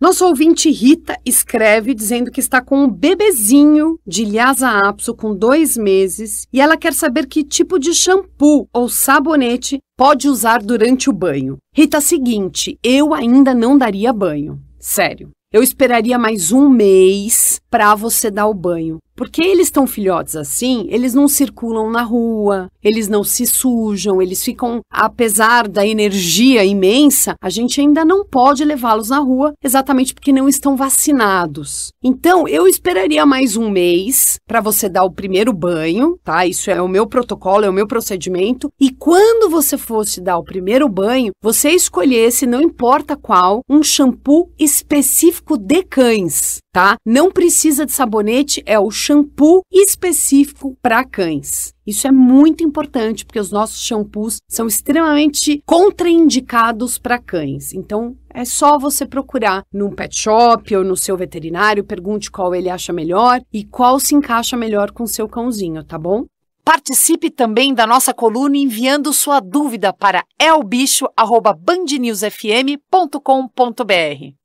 Nosso ouvinte Rita escreve dizendo que está com um bebezinho de Lhasa Apso com dois meses e ela quer saber que tipo de shampoo ou sabonete pode usar durante o banho. Rita, seguinte, eu ainda não daria banho. Sério. Eu esperaria mais um mês para você dar o banho. Porque eles estão filhotes assim, eles não circulam na rua, eles não se sujam, eles ficam, apesar da energia imensa, a gente ainda não pode levá-los na rua exatamente porque não estão vacinados. Então, eu esperaria mais um mês para você dar o primeiro banho, tá? Isso é o meu protocolo, é o meu procedimento. E quando você fosse dar o primeiro banho, você escolhesse, não importa qual, um shampoo específico de cães, tá? Não precisa de sabonete, é o shampoo específico para cães. Isso é muito importante porque os nossos shampoos são extremamente contraindicados para cães. Então, é só você procurar num pet shop ou no seu veterinário, pergunte qual ele acha melhor e qual se encaixa melhor com seu cãozinho, tá bom? Participe também da nossa coluna enviando sua dúvida para elbicho@bandnewsfm.com.br.